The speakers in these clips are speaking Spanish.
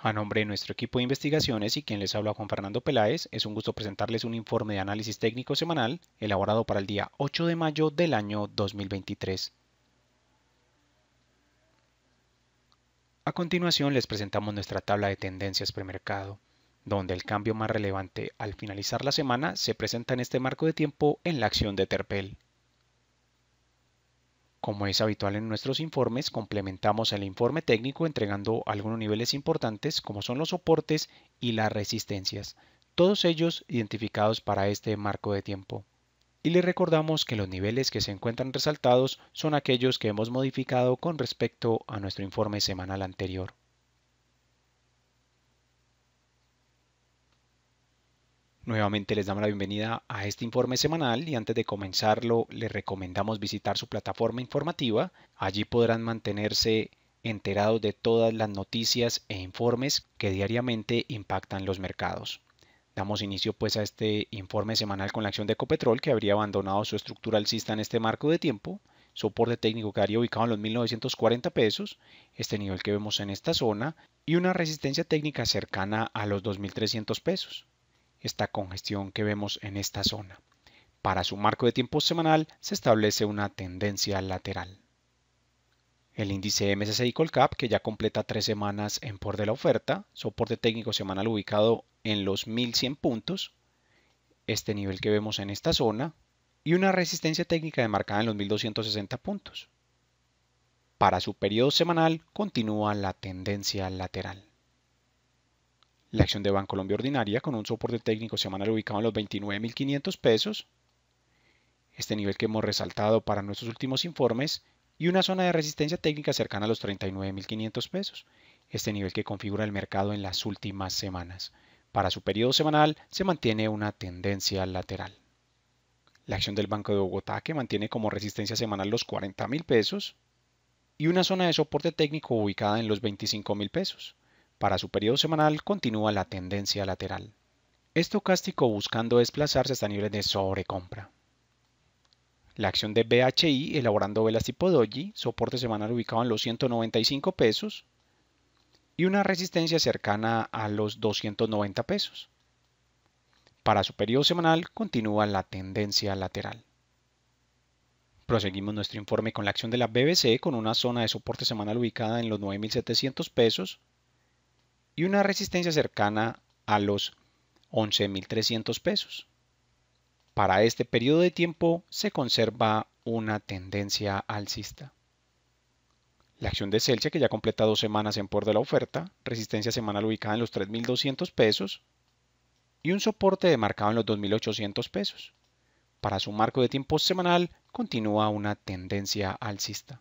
A nombre de nuestro equipo de investigaciones y quien les habla Juan Fernando Peláez, es un gusto presentarles un informe de análisis técnico semanal elaborado para el día 8 de mayo del año 2023. A continuación les presentamos nuestra tabla de tendencias premercado, donde el cambio más relevante al finalizar la semana se presenta en este marco de tiempo en la acción de Terpel. Como es habitual en nuestros informes, complementamos el informe técnico entregando algunos niveles importantes como son los soportes y las resistencias, todos ellos identificados para este marco de tiempo. Y le recordamos que los niveles que se encuentran resaltados son aquellos que hemos modificado con respecto a nuestro informe semanal anterior. Nuevamente les damos la bienvenida a este informe semanal y antes de comenzarlo les recomendamos visitar su plataforma informativa. Allí podrán mantenerse enterados de todas las noticias e informes que diariamente impactan los mercados. Damos inicio pues a este informe semanal con la acción de Ecopetrol que habría abandonado su estructura alcista en este marco de tiempo, soporte técnico que haría ubicado en los 1940 pesos, este nivel que vemos en esta zona, y una resistencia técnica cercana a los 2300 pesos esta congestión que vemos en esta zona. Para su marco de tiempo semanal se establece una tendencia lateral. El índice MSCI Colcap, que ya completa tres semanas en por de la oferta, soporte técnico semanal ubicado en los 1100 puntos, este nivel que vemos en esta zona, y una resistencia técnica demarcada en los 1260 puntos. Para su periodo semanal continúa la tendencia lateral la acción de Bancolombia ordinaria con un soporte técnico semanal ubicado en los 29.500 pesos, este nivel que hemos resaltado para nuestros últimos informes, y una zona de resistencia técnica cercana a los 39.500 pesos, este nivel que configura el mercado en las últimas semanas. Para su periodo semanal se mantiene una tendencia lateral. La acción del Banco de Bogotá que mantiene como resistencia semanal los 40.000 pesos y una zona de soporte técnico ubicada en los 25.000 pesos. Para su periodo semanal continúa la tendencia lateral. Estocástico buscando desplazarse hasta niveles de sobrecompra. La acción de BHI elaborando velas tipo doji, soporte semanal ubicado en los 195 pesos y una resistencia cercana a los 290 pesos. Para su periodo semanal continúa la tendencia lateral. Proseguimos nuestro informe con la acción de la BBC con una zona de soporte semanal ubicada en los 9.700 pesos y una resistencia cercana a los 11.300 pesos. Para este periodo de tiempo se conserva una tendencia alcista. La acción de Celsius, que ya completa dos semanas en por de la oferta, resistencia semanal ubicada en los 3.200 pesos y un soporte demarcado en los 2.800 pesos. Para su marco de tiempo semanal continúa una tendencia alcista.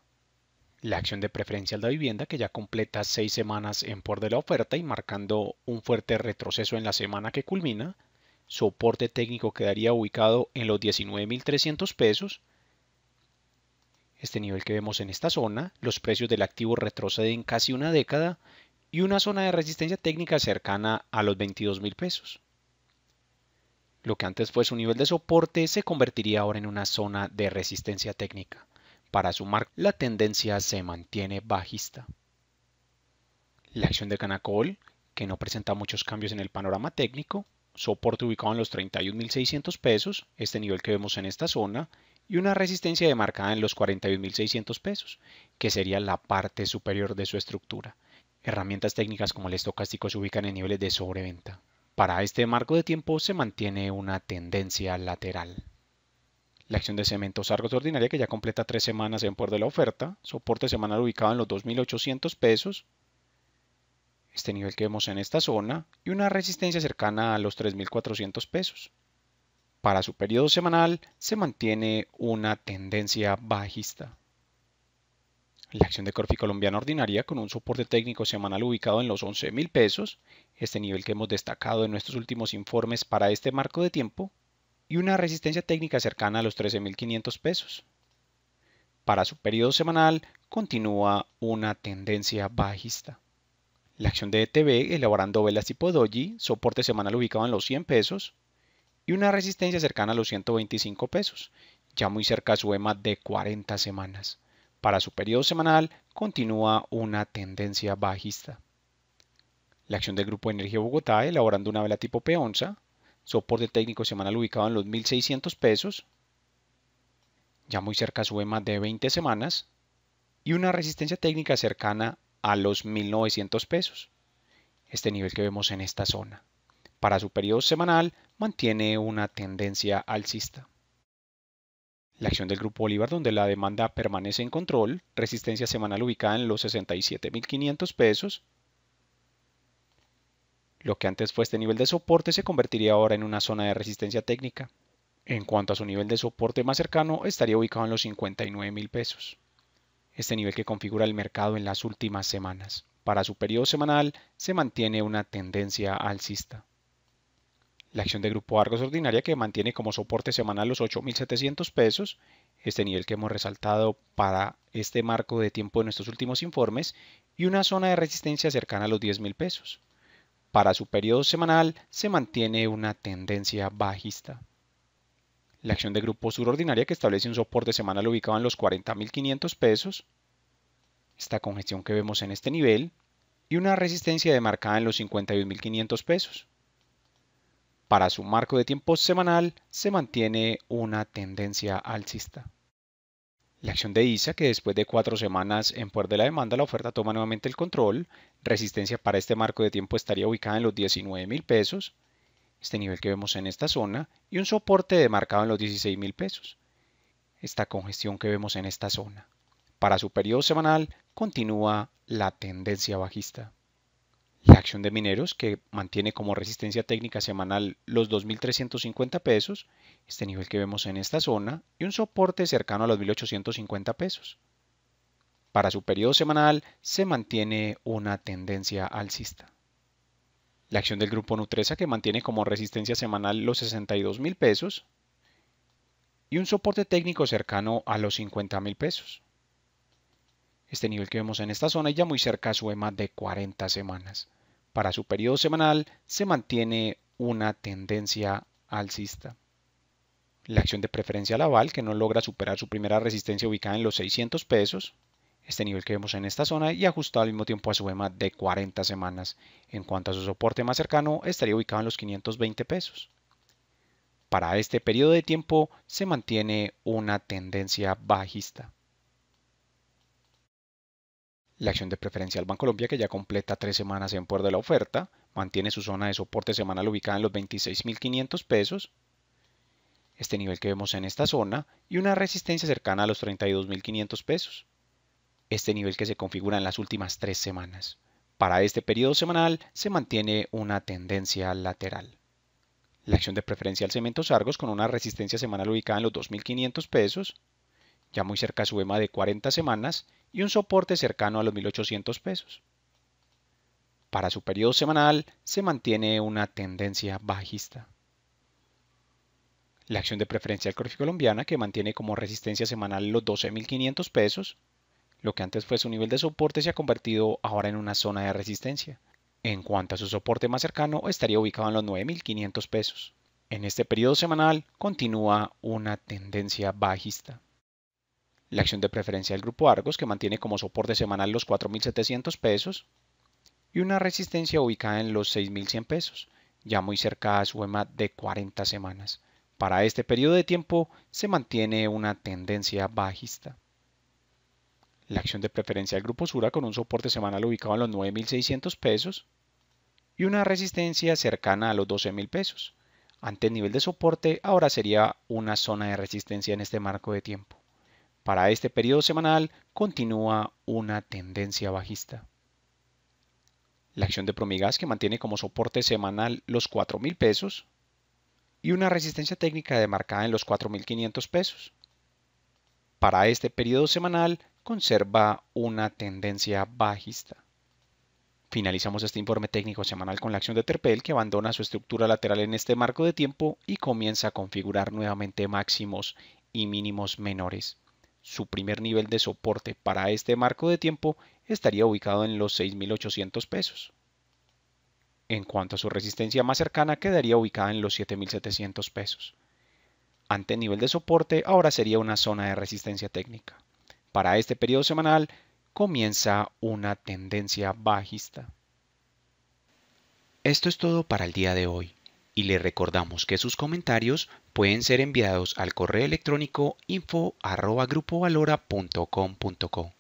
La acción de preferencia de la vivienda que ya completa seis semanas en por de la oferta y marcando un fuerte retroceso en la semana que culmina. Soporte técnico quedaría ubicado en los 19.300 pesos. Este nivel que vemos en esta zona, los precios del activo retroceden casi una década y una zona de resistencia técnica cercana a los 22.000 pesos. Lo que antes fue su nivel de soporte se convertiría ahora en una zona de resistencia técnica. Para sumar, la tendencia se mantiene bajista. La acción de Canacol, que no presenta muchos cambios en el panorama técnico, soporte ubicado en los 31.600 pesos, este nivel que vemos en esta zona, y una resistencia demarcada en los 41.600 pesos, que sería la parte superior de su estructura. Herramientas técnicas como el estocástico se ubican en niveles de sobreventa. Para este marco de tiempo se mantiene una tendencia lateral la acción de cementos Argos ordinaria que ya completa tres semanas en por de la oferta, soporte semanal ubicado en los 2.800 pesos, este nivel que vemos en esta zona, y una resistencia cercana a los 3.400 pesos. Para su periodo semanal se mantiene una tendencia bajista. La acción de Corfi Colombiana Ordinaria con un soporte técnico semanal ubicado en los 11,000 pesos, este nivel que hemos destacado en nuestros últimos informes para este marco de tiempo, y una resistencia técnica cercana a los 13.500 pesos. Para su periodo semanal continúa una tendencia bajista. La acción de ETB elaborando velas tipo doji, soporte semanal ubicado en los 100 pesos y una resistencia cercana a los 125 pesos, ya muy cerca a su EMA de 40 semanas. Para su periodo semanal continúa una tendencia bajista. La acción del Grupo Energía Bogotá elaborando una vela tipo peonza, Soporte técnico semanal ubicado en los 1.600 pesos. Ya muy cerca sube más de 20 semanas. Y una resistencia técnica cercana a los 1.900 pesos. Este nivel que vemos en esta zona. Para su periodo semanal mantiene una tendencia alcista. La acción del Grupo Bolívar, donde la demanda permanece en control, resistencia semanal ubicada en los 67.500 pesos, lo que antes fue este nivel de soporte se convertiría ahora en una zona de resistencia técnica. En cuanto a su nivel de soporte más cercano, estaría ubicado en los 59 mil pesos. Este nivel que configura el mercado en las últimas semanas. Para su periodo semanal se mantiene una tendencia alcista. La acción de Grupo Argos Ordinaria que mantiene como soporte semanal los 8.700 pesos, este nivel que hemos resaltado para este marco de tiempo en nuestros últimos informes, y una zona de resistencia cercana a los 10.000 pesos. Para su periodo semanal se mantiene una tendencia bajista. La acción de grupo surordinaria que establece un soporte semanal ubicado en los 40.500 pesos, esta congestión que vemos en este nivel y una resistencia demarcada en los 51.500 pesos. Para su marco de tiempo semanal se mantiene una tendencia alcista. La acción de ISA, que después de cuatro semanas en poder de la demanda, la oferta toma nuevamente el control. Resistencia para este marco de tiempo estaría ubicada en los 19 mil pesos, este nivel que vemos en esta zona, y un soporte demarcado en los 16 mil pesos, esta congestión que vemos en esta zona. Para su periodo semanal continúa la tendencia bajista. La acción de mineros, que mantiene como resistencia técnica semanal los 2.350 pesos, este nivel que vemos en esta zona, y un soporte cercano a los 1.850 pesos. Para su periodo semanal se mantiene una tendencia alcista. La acción del grupo Nutresa que mantiene como resistencia semanal los $62,000 pesos y un soporte técnico cercano a los $50,000. pesos. Este nivel que vemos en esta zona ya muy cerca a su EMA de 40 semanas. Para su periodo semanal se mantiene una tendencia alcista la acción de preferencia Laval, que no logra superar su primera resistencia ubicada en los 600 pesos, este nivel que vemos en esta zona y ajustado al mismo tiempo a su EMA de 40 semanas. En cuanto a su soporte más cercano, estaría ubicado en los 520 pesos. Para este periodo de tiempo se mantiene una tendencia bajista. La acción de preferencia al Colombia, que ya completa tres semanas en puerto de la oferta, mantiene su zona de soporte semanal ubicada en los 26.500 pesos, este nivel que vemos en esta zona, y una resistencia cercana a los 32.500 pesos, este nivel que se configura en las últimas tres semanas. Para este periodo semanal se mantiene una tendencia lateral. La acción de preferencia al cemento Sargos con una resistencia semanal ubicada en los 2.500 pesos, ya muy cerca a su EMA de 40 semanas y un soporte cercano a los 1.800 pesos. Para su periodo semanal se mantiene una tendencia bajista la acción de Preferencia del Corfi colombiana que mantiene como resistencia semanal los 12.500 pesos, lo que antes fue su nivel de soporte se ha convertido ahora en una zona de resistencia. En cuanto a su soporte más cercano, estaría ubicado en los 9.500 pesos. En este periodo semanal continúa una tendencia bajista. La acción de preferencia del grupo Argos, que mantiene como soporte semanal los 4.700 pesos, y una resistencia ubicada en los 6.100 pesos, ya muy cerca a su EMA de 40 semanas. Para este periodo de tiempo se mantiene una tendencia bajista. La acción de preferencia del grupo Sura con un soporte semanal ubicado en los 9.600 pesos y una resistencia cercana a los 12.000 pesos. Ante el nivel de soporte ahora sería una zona de resistencia en este marco de tiempo. Para este periodo semanal continúa una tendencia bajista. La acción de Promigas que mantiene como soporte semanal los 4.000 pesos y una resistencia técnica demarcada en los 4.500 pesos. Para este periodo semanal conserva una tendencia bajista. Finalizamos este informe técnico semanal con la acción de Terpel que abandona su estructura lateral en este marco de tiempo y comienza a configurar nuevamente máximos y mínimos menores. Su primer nivel de soporte para este marco de tiempo estaría ubicado en los 6.800 pesos. En cuanto a su resistencia más cercana, quedaría ubicada en los 7.700 pesos. Ante nivel de soporte, ahora sería una zona de resistencia técnica. Para este periodo semanal, comienza una tendencia bajista. Esto es todo para el día de hoy y le recordamos que sus comentarios pueden ser enviados al correo electrónico info.grupovalora.com.co.